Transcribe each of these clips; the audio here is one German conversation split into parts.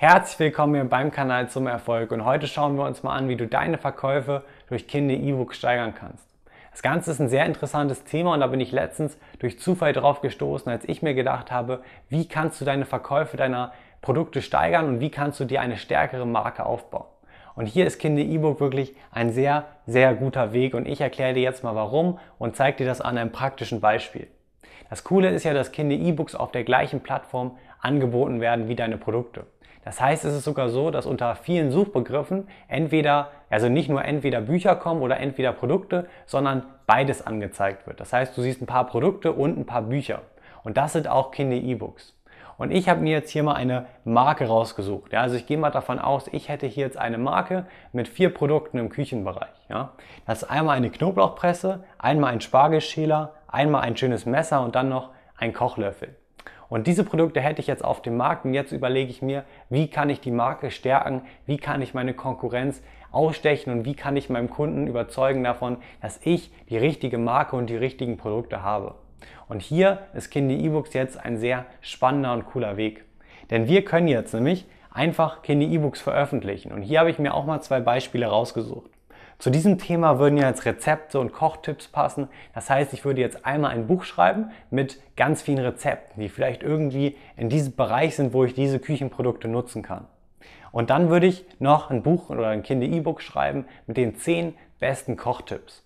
Herzlich willkommen hier beim Kanal zum Erfolg und heute schauen wir uns mal an, wie du deine Verkäufe durch Kinder E-Books steigern kannst. Das Ganze ist ein sehr interessantes Thema und da bin ich letztens durch Zufall drauf gestoßen, als ich mir gedacht habe, wie kannst du deine Verkäufe deiner Produkte steigern und wie kannst du dir eine stärkere Marke aufbauen. Und hier ist Kinder E-Book wirklich ein sehr, sehr guter Weg und ich erkläre dir jetzt mal warum und zeige dir das an einem praktischen Beispiel. Das Coole ist ja, dass Kinder E-Books auf der gleichen Plattform angeboten werden wie deine Produkte. Das heißt, es ist sogar so, dass unter vielen Suchbegriffen entweder, also nicht nur entweder Bücher kommen oder entweder Produkte, sondern beides angezeigt wird. Das heißt, du siehst ein paar Produkte und ein paar Bücher. Und das sind auch Kinder-E-Books. Und ich habe mir jetzt hier mal eine Marke rausgesucht. Ja, also ich gehe mal davon aus, ich hätte hier jetzt eine Marke mit vier Produkten im Küchenbereich. Ja. Das ist einmal eine Knoblauchpresse, einmal ein Spargelschäler, einmal ein schönes Messer und dann noch ein Kochlöffel. Und diese Produkte hätte ich jetzt auf dem Markt und jetzt überlege ich mir, wie kann ich die Marke stärken, wie kann ich meine Konkurrenz ausstechen und wie kann ich meinem Kunden überzeugen davon, dass ich die richtige Marke und die richtigen Produkte habe. Und hier ist Kindy E-Books jetzt ein sehr spannender und cooler Weg. Denn wir können jetzt nämlich einfach Kindy E-Books veröffentlichen. Und hier habe ich mir auch mal zwei Beispiele rausgesucht. Zu diesem Thema würden ja jetzt Rezepte und Kochtipps passen. Das heißt, ich würde jetzt einmal ein Buch schreiben mit ganz vielen Rezepten, die vielleicht irgendwie in diesem Bereich sind, wo ich diese Küchenprodukte nutzen kann. Und dann würde ich noch ein Buch oder ein Kinder-E-Book schreiben mit den zehn besten Kochtipps.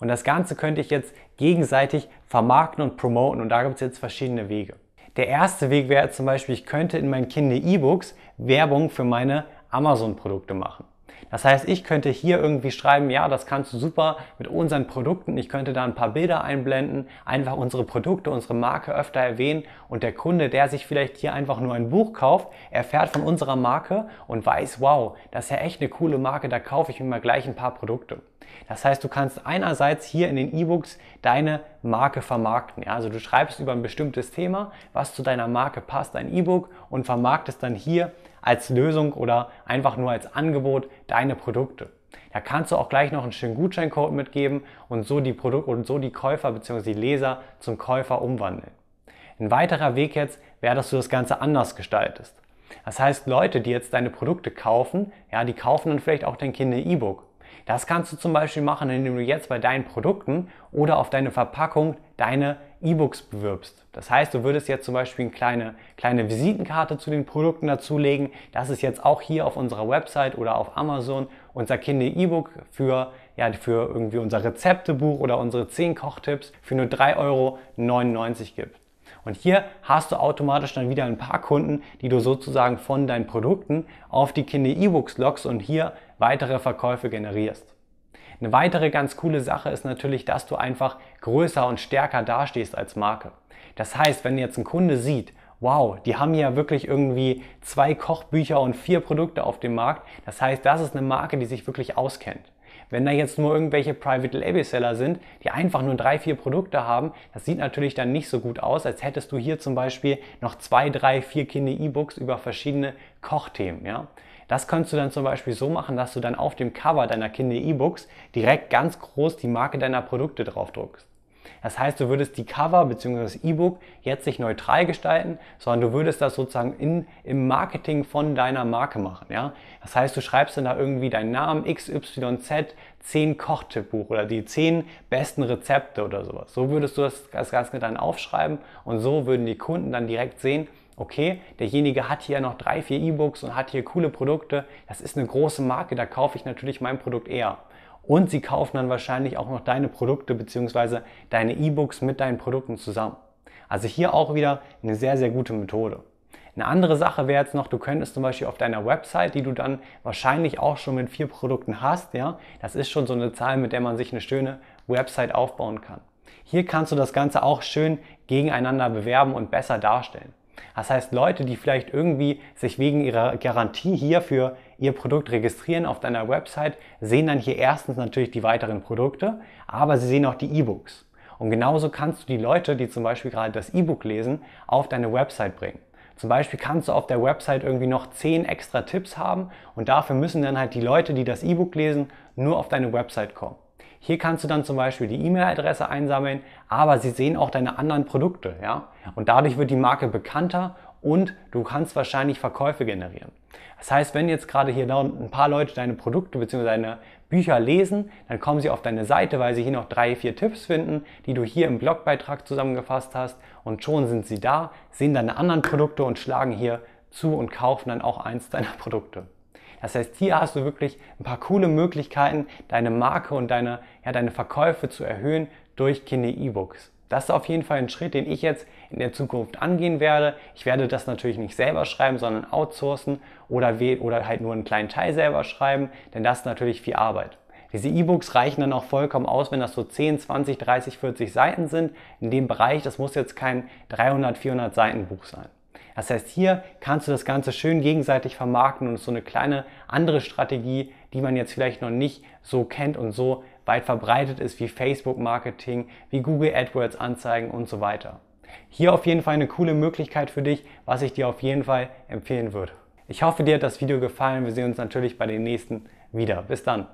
Und das Ganze könnte ich jetzt gegenseitig vermarkten und promoten und da gibt es jetzt verschiedene Wege. Der erste Weg wäre zum Beispiel, ich könnte in meinen Kinder-E-Books Werbung für meine Amazon-Produkte machen. Das heißt, ich könnte hier irgendwie schreiben, ja, das kannst du super mit unseren Produkten. Ich könnte da ein paar Bilder einblenden, einfach unsere Produkte, unsere Marke öfter erwähnen und der Kunde, der sich vielleicht hier einfach nur ein Buch kauft, erfährt von unserer Marke und weiß, wow, das ist ja echt eine coole Marke, da kaufe ich mir mal gleich ein paar Produkte. Das heißt, du kannst einerseits hier in den E-Books deine Marke vermarkten. Ja? Also du schreibst über ein bestimmtes Thema, was zu deiner Marke passt, ein E-Book und vermarktest dann hier als Lösung oder einfach nur als Angebot deine Produkte. Da kannst du auch gleich noch einen schönen Gutscheincode mitgeben und so die Produkte und so die Käufer bzw. die Leser zum Käufer umwandeln. Ein weiterer Weg jetzt wäre, dass du das Ganze anders gestaltest. Das heißt, Leute, die jetzt deine Produkte kaufen, ja, die kaufen dann vielleicht auch dein Kinder E-Book das kannst du zum Beispiel machen, indem du jetzt bei deinen Produkten oder auf deine Verpackung deine E-Books bewirbst. Das heißt, du würdest jetzt zum Beispiel eine kleine, kleine Visitenkarte zu den Produkten dazulegen. Das ist jetzt auch hier auf unserer Website oder auf Amazon unser kinder E-Book für, ja, für irgendwie unser Rezeptebuch oder unsere 10 Kochtipps für nur 3,99 Euro gibt. Und hier hast du automatisch dann wieder ein paar Kunden, die du sozusagen von deinen Produkten auf die Kinder E-Books lockst und hier weitere Verkäufe generierst. Eine weitere ganz coole Sache ist natürlich, dass du einfach größer und stärker dastehst als Marke. Das heißt, wenn jetzt ein Kunde sieht, wow, die haben ja wirklich irgendwie zwei Kochbücher und vier Produkte auf dem Markt, das heißt, das ist eine Marke, die sich wirklich auskennt. Wenn da jetzt nur irgendwelche Private Label Seller sind, die einfach nur drei, vier Produkte haben, das sieht natürlich dann nicht so gut aus, als hättest du hier zum Beispiel noch zwei, drei, vier Kinder E-Books über verschiedene Kochthemen. Ja? Das kannst du dann zum Beispiel so machen, dass du dann auf dem Cover deiner Kinder E-Books direkt ganz groß die Marke deiner Produkte draufdruckst. Das heißt, du würdest die Cover bzw. das E-Book jetzt nicht neutral gestalten, sondern du würdest das sozusagen in, im Marketing von deiner Marke machen. Ja? Das heißt, du schreibst dann da irgendwie deinen Namen XYZ, 10 Kochtippbuch oder die 10 besten Rezepte oder sowas. So würdest du das, das Ganze dann aufschreiben und so würden die Kunden dann direkt sehen, okay, derjenige hat hier noch drei, vier E-Books und hat hier coole Produkte. Das ist eine große Marke, da kaufe ich natürlich mein Produkt eher und sie kaufen dann wahrscheinlich auch noch deine Produkte bzw. deine E-Books mit deinen Produkten zusammen. Also hier auch wieder eine sehr, sehr gute Methode. Eine andere Sache wäre jetzt noch, du könntest zum Beispiel auf deiner Website, die du dann wahrscheinlich auch schon mit vier Produkten hast, ja, das ist schon so eine Zahl, mit der man sich eine schöne Website aufbauen kann. Hier kannst du das Ganze auch schön gegeneinander bewerben und besser darstellen. Das heißt, Leute, die vielleicht irgendwie sich wegen ihrer Garantie hier für Ihr Produkt registrieren auf deiner Website, sehen dann hier erstens natürlich die weiteren Produkte, aber sie sehen auch die E-Books. Und genauso kannst du die Leute, die zum Beispiel gerade das E-Book lesen, auf deine Website bringen. Zum Beispiel kannst du auf der Website irgendwie noch 10 extra Tipps haben und dafür müssen dann halt die Leute, die das E-Book lesen, nur auf deine Website kommen. Hier kannst du dann zum Beispiel die E-Mail-Adresse einsammeln, aber sie sehen auch deine anderen Produkte, ja. Und dadurch wird die Marke bekannter und du kannst wahrscheinlich Verkäufe generieren. Das heißt, wenn jetzt gerade hier ein paar Leute deine Produkte bzw. deine Bücher lesen, dann kommen sie auf deine Seite, weil sie hier noch drei, vier Tipps finden, die du hier im Blogbeitrag zusammengefasst hast und schon sind sie da, sehen deine anderen Produkte und schlagen hier zu und kaufen dann auch eins deiner Produkte. Das heißt, hier hast du wirklich ein paar coole Möglichkeiten, deine Marke und deine, ja, deine Verkäufe zu erhöhen durch kinder E-Books. Das ist auf jeden Fall ein Schritt, den ich jetzt in der Zukunft angehen werde. Ich werde das natürlich nicht selber schreiben, sondern outsourcen oder, oder halt nur einen kleinen Teil selber schreiben, denn das ist natürlich viel Arbeit. Diese E-Books reichen dann auch vollkommen aus, wenn das so 10, 20, 30, 40 Seiten sind. In dem Bereich, das muss jetzt kein 300, 400 Seiten Buch sein. Das heißt, hier kannst du das Ganze schön gegenseitig vermarkten und so eine kleine andere Strategie, die man jetzt vielleicht noch nicht so kennt und so weit verbreitet ist wie Facebook-Marketing, wie Google AdWords-Anzeigen und so weiter. Hier auf jeden Fall eine coole Möglichkeit für dich, was ich dir auf jeden Fall empfehlen würde. Ich hoffe, dir hat das Video gefallen. Wir sehen uns natürlich bei den nächsten wieder. Bis dann.